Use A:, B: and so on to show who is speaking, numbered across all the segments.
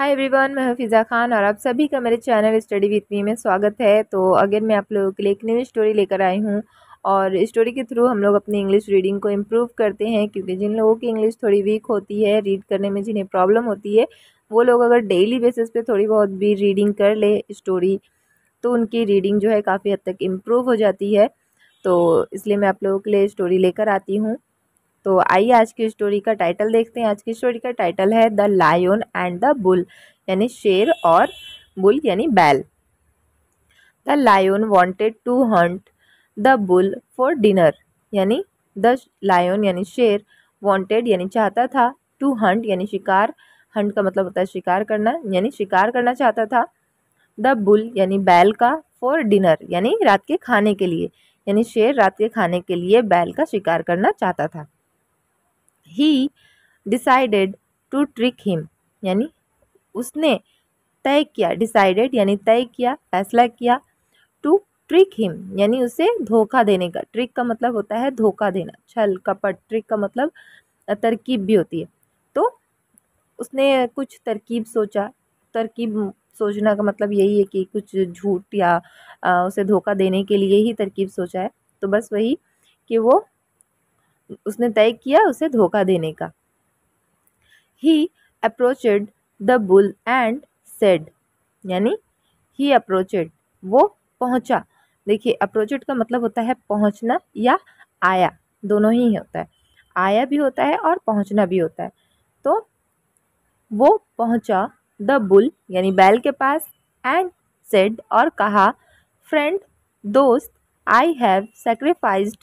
A: Hi everyone मैं हफीज़ा खान और आप सभी का मेरे चैनल स्टडी विथ मी में स्वागत है तो अगेन मैं आप लोगों के लिए एक न्यू स्टोरी लेकर आई हूँ और स्टोरी के थ्रू हम लोग अपनी इंग्लिश रीडिंग को इम्प्रूव करते हैं क्योंकि जिन लोगों की इंग्लिश थोड़ी वीक होती है रीड करने में जिन्हें प्रॉब्लम होती है वो लोग अगर डेली बेसिस पर थोड़ी बहुत भी रीडिंग कर ले स्टोरी तो उनकी रीडिंग जो है काफ़ी हद तक इम्प्रूव हो जाती है तो इसलिए मैं आप लोगों के लिए स्टोरी लेकर आती हूँ तो आइए आज की स्टोरी का टाइटल देखते हैं आज की स्टोरी का टाइटल है the lion and the bull यानी शेर और बुल यानी बैल the lion wanted to hunt the bull for dinner यानी द लायन यानी शेर वॉन्टेड यानी चाहता था टू हंट यानी शिकार हंट का मतलब होता है शिकार करना यानी शिकार करना चाहता था द बुल यानी बैल का फॉर डिनर यानी रात के खाने के लिए यानी शेर रात के खाने के लिए बैल का शिकार करना चाहता था he decided to trick him यानी उसने तय किया डिसाइडेड यानी तय किया फैसला किया टू ट्रिक हिम यानी उसे धोखा देने का ट्रिक का मतलब होता है धोखा देना छल कपट ट्रिक का मतलब तरकीब भी होती है तो उसने कुछ तरकीब सोचा तरकीब सोचना का मतलब यही है कि कुछ झूठ या आ, उसे धोखा देने के लिए ही तरकीब सोचा है तो बस वही कि वो उसने तय किया उसे धोखा देने का he approached the bull and said यानी ही अप्रोचड वो पहुंचा देखिए अप्रोचड का मतलब होता है पहुंचना या आया दोनों ही होता है आया भी होता है और पहुंचना भी होता है तो वो पहुंचा द बुल यानी बैल के पास एंड सेड और कहा फ्रेंड दोस्त I have sacrificed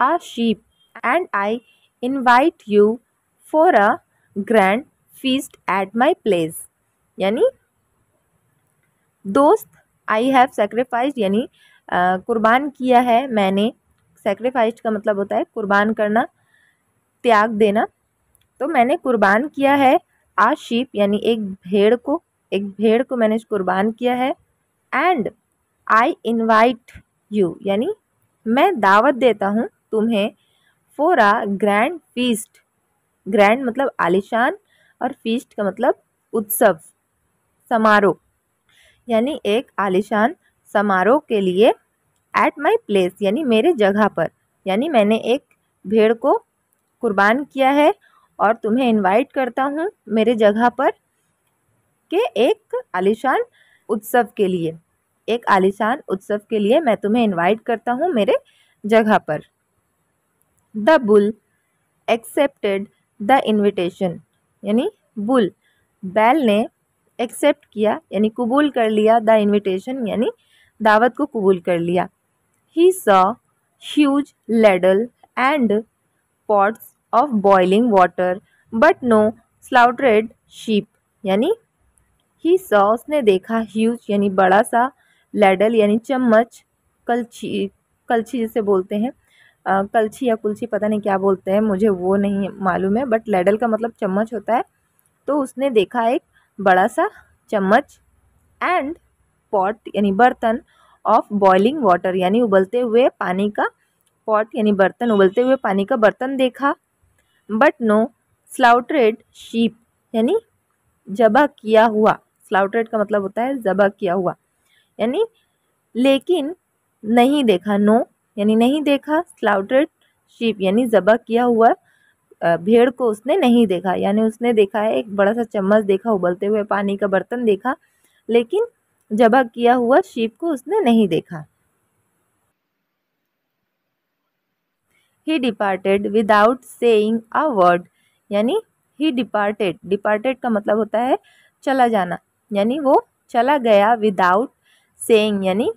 A: a sheep and I invite you for a grand feast at my place. यानी दोस्त आई हैव सेक्रीफाइज यानी कुर्बान किया है मैंने सेक्रीफाइज का मतलब होता है कुर्बान करना त्याग देना तो मैंने कुर्बान किया है आ शीप यानी एक भेड़ को एक भेड़ को मैंने कुर्बान किया है एंड आई इनवाइट यू यानी मैं दावत देता हूँ तुम्हें for a grand feast grand मतलब आलिशान और फीस्ट का मतलब उत्सव समारोह यानी एक आलिशान समारोह के लिए एट माई प्लेस यानी मेरे जगह पर यानी मैंने एक भेड़ को कुर्बान किया है और तुम्हें इनवाइट करता हूँ मेरे जगह पर के एक आलिशान उत्सव के लिए एक आलिशान उत्सव के लिए मैं तुम्हें इनवाइट करता हूँ मेरे जगह पर the bull accepted the invitation यानी बुल बैल ने एक्सेप्ट किया यानी कबूल कर लिया द इन्विटेशन यानी दावत को कबूल कर लिया he saw huge ladle and pots of boiling water but no slaughtered sheep यानी ही सॉ उसने देखा ह्यूज यानी बड़ा सा लेडल यानी चम्मच कलछी कलछी जिसे बोलते हैं कलछी या कुलछी पता नहीं क्या बोलते हैं मुझे वो नहीं मालूम है बट लेडल का मतलब चम्मच होता है तो उसने देखा एक बड़ा सा चम्मच एंड पॉट यानी बर्तन ऑफ बॉइलिंग वाटर यानी उबलते हुए पानी का पॉट यानी बर्तन उबलते हुए पानी का बर्तन देखा बट नो स्लाउटरेड शीप यानी जबा किया हुआ स्लाउटरेड का मतलब होता है जबा किया हुआ यानी लेकिन नहीं देखा नो यानी नहीं देखा स्लाउटेड शीप यानी जबा किया हुआ भेड़ को उसने नहीं देखा यानी उसने देखा है एक बड़ा सा चम्मच देखा उबलते हुए पानी का बर्तन देखा लेकिन जबा किया हुआ शीप को उसने नहीं देखा he departed without saying a word यानी ही डिपार्टेड डिपार्टेड का मतलब होता है चला जाना यानी वो चला गया विदाउट सेइंग यानी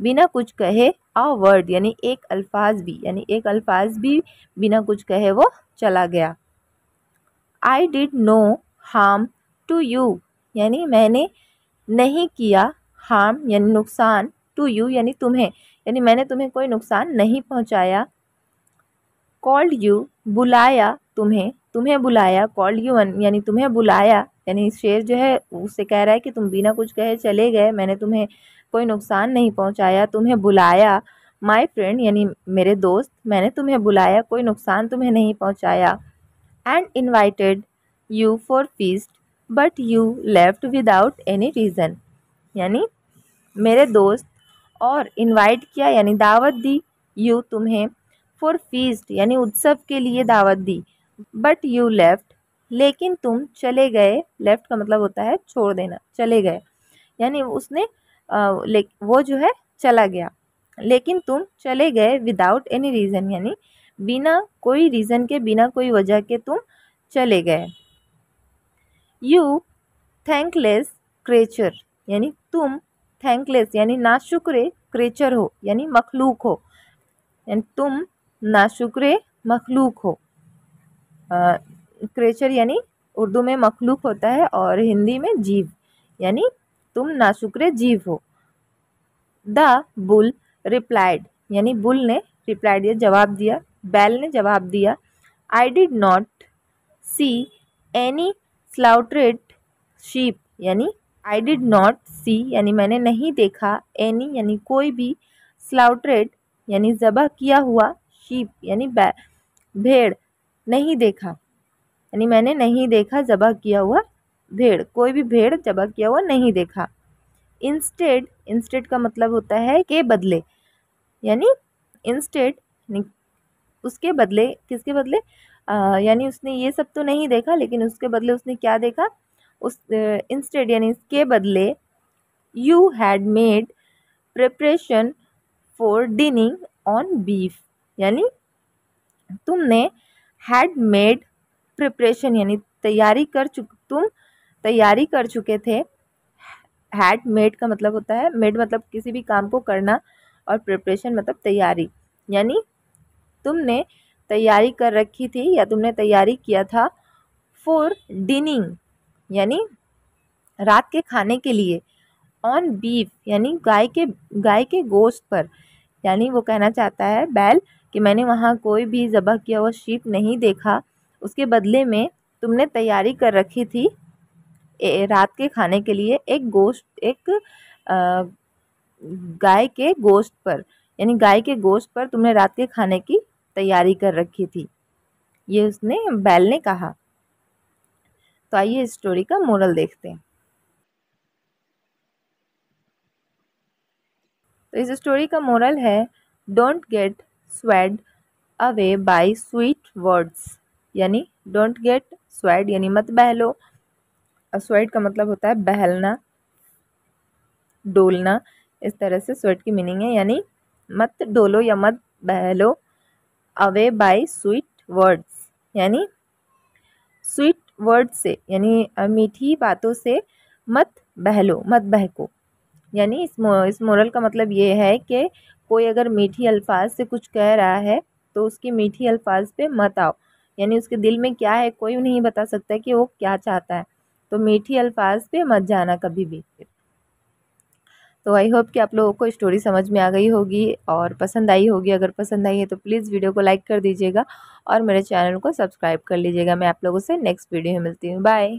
A: बिना कुछ कहे अ वर्ड यानी एक अल्फाज भी यानी एक अल्फाज भी बिना कुछ कहे वो चला गया I did no harm to you यानी मैंने नहीं किया हार्म यानी नुकसान टू यू यानी तुम्हें यानी मैंने तुम्हें कोई नुकसान नहीं पहुंचाया कॉल्ड यू बुलाया तुम्हें तुम्हें बुलाया कॉल्ड यू यानी तुम्हें बुलाया यानी शेर जो है उससे कह रहा है कि तुम बिना कुछ कहे चले गए मैंने तुम्हें कोई नुकसान नहीं पहुंचाया तुम्हें बुलाया माय फ्रेंड यानी मेरे दोस्त मैंने तुम्हें बुलाया कोई नुकसान तुम्हें नहीं पहुंचाया and invited you for feast but you left without any reason यानी मेरे दोस्त और इनवाइट किया यानी दावत दी यू तुम्हें फॉर फीस्ट यानी उत्सव के लिए दावत दी बट यू लेफ्ट लेकिन तुम चले गए लेफ्ट का मतलब होता है छोड़ देना चले गए यानी उसने ले वो जो है चला गया लेकिन तुम चले गए विदाउट एनी रीज़न यानी बिना कोई रीज़न के बिना कोई वजह के तुम चले गए यू थैंकलेस क्रेचर यानी तुम थैंकलेस यानी नाशुक्रे क्रेचर हो यानी मखलूक हो यानी तुम नाशुक्रे मखलूक हो क्रेचर यानी उर्दू में मखलूक होता है और हिंदी में जीव यानी तुम नाशुक्रे जीव हो द बुल रिप्लाइड यानी बुल ने रिप्लाइड या जवाब दिया बैल ने जवाब दिया I did not see any slaughtered sheep यानी आई डिड नॉट सी यानी मैंने नहीं देखा एनी यानी कोई भी स्लाउटरेड यानी ज़बह किया हुआ शीप यानी भेड़ नहीं देखा यानी मैंने नहीं देखा ज़बह किया हुआ भेड़ कोई भी भेड़ ज़बह किया हुआ नहीं देखा इंस्टेड इंस्टेड का मतलब होता है के बदले यानी इंस्टेड उसके बदले किसके बदले यानी उसने ये सब तो नहीं देखा लेकिन उसके बदले उसने क्या देखा उस इंस्टेड यानी इसके बदले you had made preparation for dining on beef यानी तुमने हैड मेड प्रिपरेशन यानी तैयारी कर चुक तुम तैयारी कर चुके थे हैड मेड का मतलब होता है मेड मतलब किसी भी काम को करना और प्रिपरेशन मतलब तैयारी यानी तुमने तैयारी कर रखी थी या तुमने तैयारी किया था फॉर डिनिंग यानी रात के खाने के लिए ऑन बीफ यानी गाय के गाय के गोश्त पर यानी वो कहना चाहता है बैल कि मैंने वहाँ कोई भी ज़बह किया हुआ शीप नहीं देखा उसके बदले में तुमने तैयारी कर रखी थी रात के खाने के लिए एक गोश्त एक गाय के गोश्त पर यानी गाय के गोश्त पर तुमने रात के खाने की तैयारी कर रखी थी ये उसने बैल ने कहा तो आइए इस स्टोरी का मोरल देखते हैं तो इस स्टोरी का मोरल है don't get swayed away by sweet words यानी डोंट गेट स्वेड यानी मत बहलो स्वेड का मतलब होता है बहलना डोलना इस तरह से स्वेट की मीनिंग है यानी मत डोलो या मत बहलो अवे बाय स्वीट वर्ड्स यानी स्वीट वर्ड से यानी मीठी बातों से मत बहलो मत बहको यानी इस मो, इस मोरल का मतलब ये है कि कोई अगर मीठी अल्फाज से कुछ कह रहा है तो उसकी मीठी अल्फाज पे मत आओ यानी उसके दिल में क्या है कोई नहीं बता सकता कि वो क्या चाहता है तो मीठी अल्फाज पे मत जाना कभी भी तो आई होप कि आप लोगों को स्टोरी समझ में आ गई होगी और पसंद आई होगी अगर पसंद आई है तो प्लीज़ वीडियो को लाइक कर दीजिएगा और मेरे चैनल को सब्सक्राइब कर लीजिएगा मैं आप लोगों से नेक्स्ट वीडियो में मिलती हूँ बाय